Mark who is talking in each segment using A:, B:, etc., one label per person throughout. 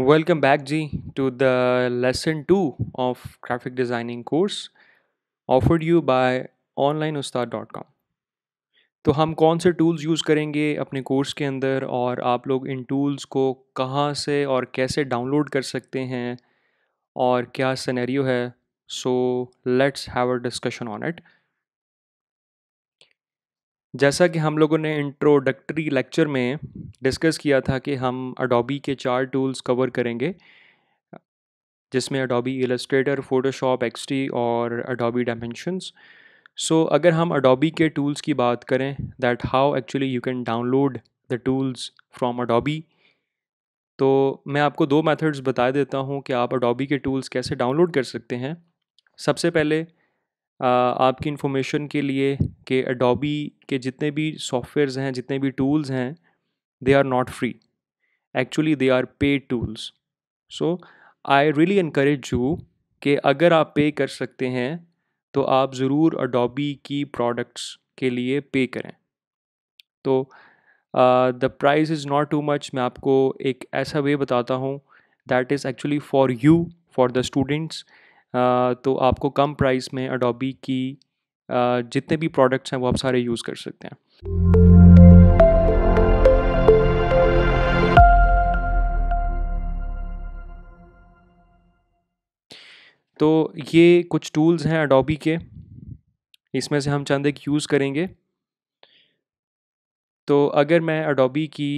A: Welcome back जी to the lesson two of lesson designing course offered you by online Ustad dot com तो हम कौन से tools use करेंगे अपने कोर्स के अंदर और आप लोग इन टूल्स को कहाँ से और कैसे डाउनलोड कर सकते हैं और क्या सनेरियो है so let's have a discussion on it जैसा कि हम लोगों ने इंट्रोडक्टरी लेक्चर में डिस्कस किया था कि हम अडोबी के चार टूल्स कवर करेंगे जिसमें अडोबी इलस्ट्रेटर फोटोशॉप एक्सटी और अडोबी डायमेंशंस सो अगर हम अडोबी के टूल्स की बात करें that how actually you can download the tools from Adobe तो मैं आपको दो मेथड्स बता देता हूँ कि आप अडोबी के टूल्स कैसे डाउनलोड कर सकते हैं सबसे पहले आपकी इन्फॉर्मेशन के लिए कि अडोबी के जितने भी सॉफ्टवेयर्स हैं जितने भी टूल्स हैं they are not free actually they are paid tools so I really encourage you कि अगर आप पे कर सकते हैं तो आप ज़रूर अडोबी की प्रोडक्ट्स के लिए पे करें तो the price is not too much मैं आपको एक ऐसा वे बताता हूँ that is actually for you for the students तो आपको कम प्राइस में अडोबी की जितने भी प्रोडक्ट्स हैं वो आप सारे यूज़ कर सकते हैं तो ये कुछ टूल्स हैं अडोबी के इसमें से हम चंद एक यूज़ करेंगे तो अगर मैं अडोबी की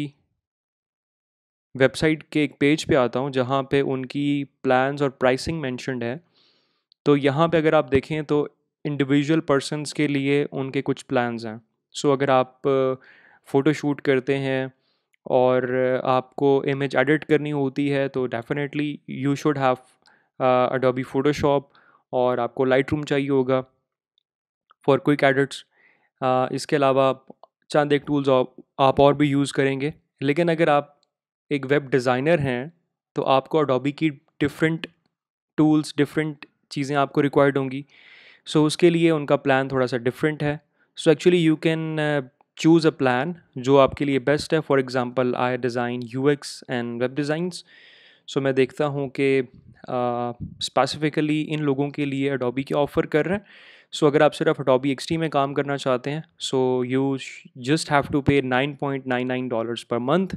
A: वेबसाइट के एक पेज पे आता हूँ जहाँ पे उनकी प्लान्स और प्राइसिंग मेंशनड है तो यहाँ पे अगर आप देखें तो इंडिविजुअल पर्सनस के लिए उनके कुछ प्लान्स हैं सो so, अगर आप फ़ोटो शूट करते हैं और आपको इमेज एडिट करनी होती है तो definitely you should have Adobe Photoshop और आपको लाइट रूम चाहिए होगा फॉर क्विक एडिट्स इसके अलावा चंद एक टूल्स आप और भी यूज़ करेंगे लेकिन अगर आप एक वेब डिज़ाइनर हैं तो आपको अडोबी की डिफरेंट टूल्स डिफरेंट चीज़ें आपको रिक्वायर्ड होंगी सो so, उसके लिए उनका प्लान थोड़ा सा डिफरेंट है so actually you can choose a plan जो आपके लिए बेस्ट है for example I design UX and web designs so मैं देखता हूँ कि स्पेसिफ़िकली uh, इन लोगों के लिए अडोबी के ऑफ़र कर रहे हैं सो so, अगर आप सिर्फ अडोबी एक्सटी में काम करना चाहते हैं so you just have to pay nine point nine nine dollars per month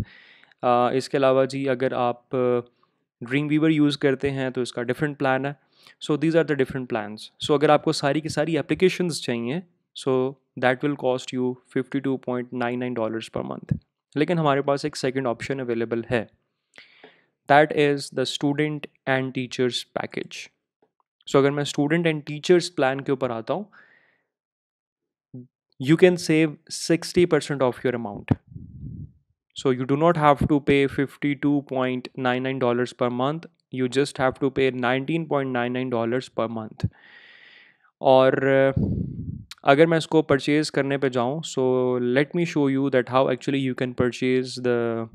A: इसके अलावा जी अगर आप ड्रीम वीवर यूज़ करते हैं तो इसका डिफरेंट प्लान है so these are the different plans so अगर आपको सारी की सारी एप्लीकेशंस चाहिए so that will cost you fifty two point nine nine dollars per month लेकिन हमारे पास एक सेकेंड ऑप्शन अवेलेबल है that is the student and teachers package so अगर मैं स्टूडेंट एंड टीचर्स प्लान के ऊपर आता हूँ you can save 60% of your amount. So you do not have to pay $52.99 per month you just have to pay nineteen point nine nine dollars per month और uh, अगर मैं इसको purchase करने पे जाऊँ so let me show you that how actually you can purchase the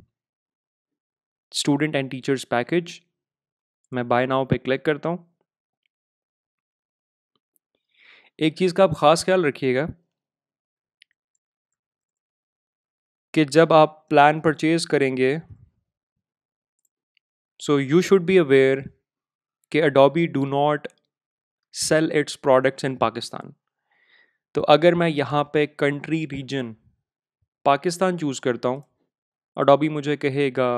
A: student and teachers package मैं buy now पे click करता हूँ एक चीज़ का आप ख़ास ख्याल रखिएगा कि जब आप प्लान परचेज़ करेंगे So you should be aware कि Adobe do not sell its products in Pakistan. तो अगर मैं यहाँ पे country region पाकिस्तान चूज़ करता हूँ अडोबी मुझे कहेगा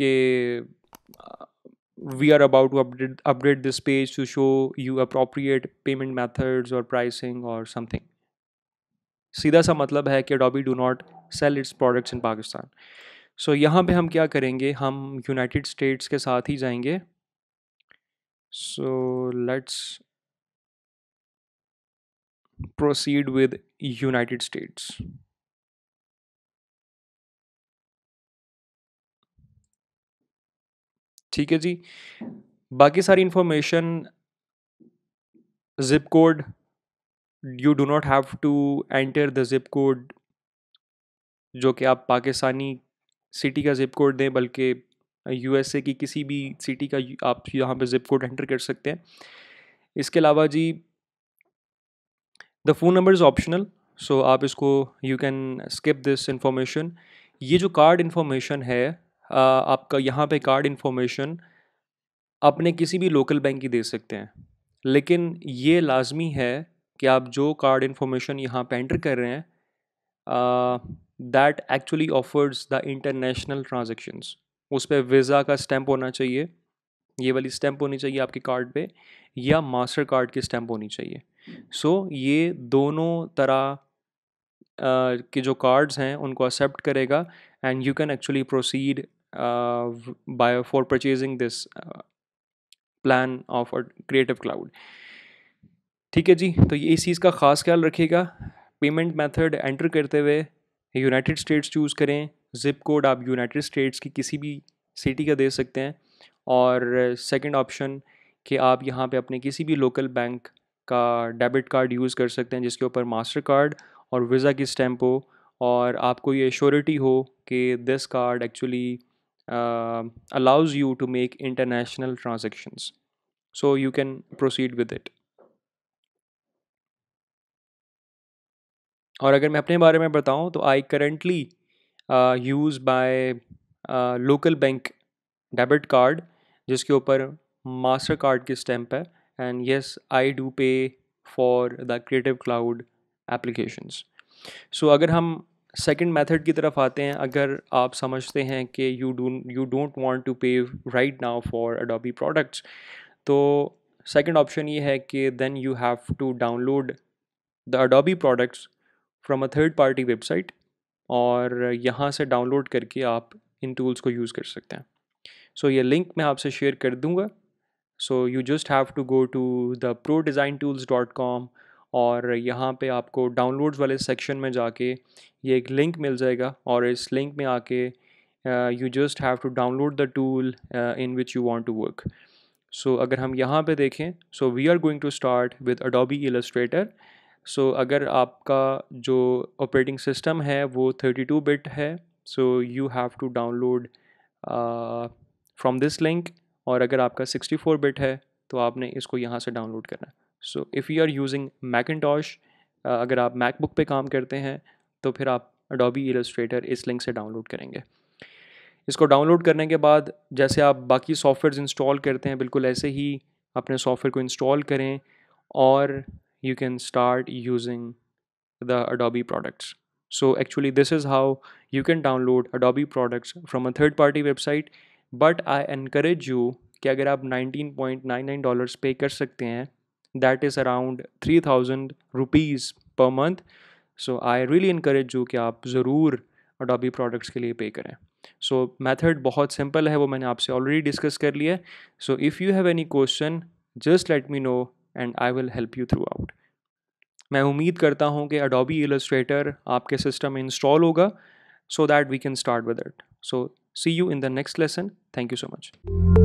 A: कि we are about to update, update this page to show you appropriate payment methods or pricing or something सीधा सा मतलब है कि Adobe do not sell its products in Pakistan so so, यहाँ पे हम क्या करेंगे हम यूनाइटेड स्टेट्स के साथ ही जाएंगे so let's proceed with United States ठीक है जी बाकी सारी information zip code you do not have to enter the zip code जो कि आप पाकिस्तानी सिटी का जिप कोड दें बल्कि यूएसए की किसी भी सिटी का आप यहाँ पे जिप कोड एंटर कर सकते हैं इसके अलावा जी the phone number is optional so आप इसको you can skip this information ये जो कार्ड इन्फॉर्मेशन है आपका यहाँ पे कार्ड इन्फॉर्मेशन अपने किसी भी लोकल बैंक की दे सकते हैं लेकिन ये लाजमी है कि आप जो कार्ड इन्फॉर्मेशन यहाँ पे एंटर कर रहे हैं uh, that actually offers the international transactions उस पर वीज़ा का स्टैम्प होना चाहिए ये वाली स्टैम्प होनी चाहिए आपके कार्ड पे या मास्टर कार्ड की स्टैम्प होनी चाहिए सो so, ये दोनों तरह Uh, के जो कार्ड्स हैं उनको एक्सेप्ट करेगा and you can actually proceed by for purchasing this plan of Creative Cloud ठीक है जी तो ये इस चीज़ का ख़ास ख्याल रखिएगा पेमेंट मेथड एंटर करते हुए यूनाइटेड स्टेट्स चूज़ करें ज़िप कोड आप यूनाइटेड स्टेट्स की किसी भी सिटी का दे सकते हैं और सेकंड ऑप्शन कि आप यहाँ पे अपने किसी भी लोकल बैंक का डेबिट कार्ड यूज़ कर सकते हैं जिसके ऊपर मास्टर कार्ड और वीज़ा की स्टैम्प हो और आपको ये श्योरिटी हो कि this card actually allows you to make international transactions so you can proceed with it और अगर मैं अपने बारे में बताऊँ तो I currently use by local bank debit card जिसके ऊपर मास्टर कार्ड की स्टैम्प है एंड येस आई डू पे for the Creative Cloud applications so अगर हम सेकेंड मेथड की तरफ आते हैं अगर आप समझते हैं कि you do you don't want to pay right now for Adobe products तो सेकेंड ऑप्शन ये है कि then you have to download the Adobe products from a third party website और यहाँ से डाउनलोड करके आप इन टूल्स को यूज़ कर सकते हैं सो so, ये लिंक मैं आपसे शेयर कर दूँगा so you just have to go to the pro design tools dot com और यहाँ पे आपको डाउनलोड्स वाले सेक्शन में जाके ये एक लिंक मिल जाएगा और इस लिंक में आके you just have to download the tool in which you want to work so अगर हम यहाँ पे देखें so we are going to start with Adobe Illustrator so so, अगर आपका जो ऑपरेटिंग सिस्टम है वो 32 बिट है so you have to download from this link और अगर आपका 64 बिट है तो आपने इसको यहाँ से डाउनलोड करना है so if you are using tosh अगर आप मैकबुक पे काम करते हैं तो फिर आप अडोबी इलस्ट्रेटर इस लिंक से डाउनलोड करेंगे इसको डाउनलोड करने के बाद जैसे आप बाकी सॉफ्टवेयर इंस्टॉल करते हैं बिल्कुल ऐसे ही अपने सॉफ्टवेयर को इंस्टॉल करें और you can start using the Adobe products. So actually this is how you can download Adobe products from a third party website. But I encourage you that if you can pay $19.99 kar sakte that is around 3000 rupees per month. So I really encourage you that you Adobe products ke liye pay So method is simple. I have already discussed it. So if you have any question, just let me know and I will help you throughout मैं उम्मीद करता हूँ कि अडोबी इलस्ट्रेटर आपके system में install होगा so that we can start with it so see you in the next lesson thank you so much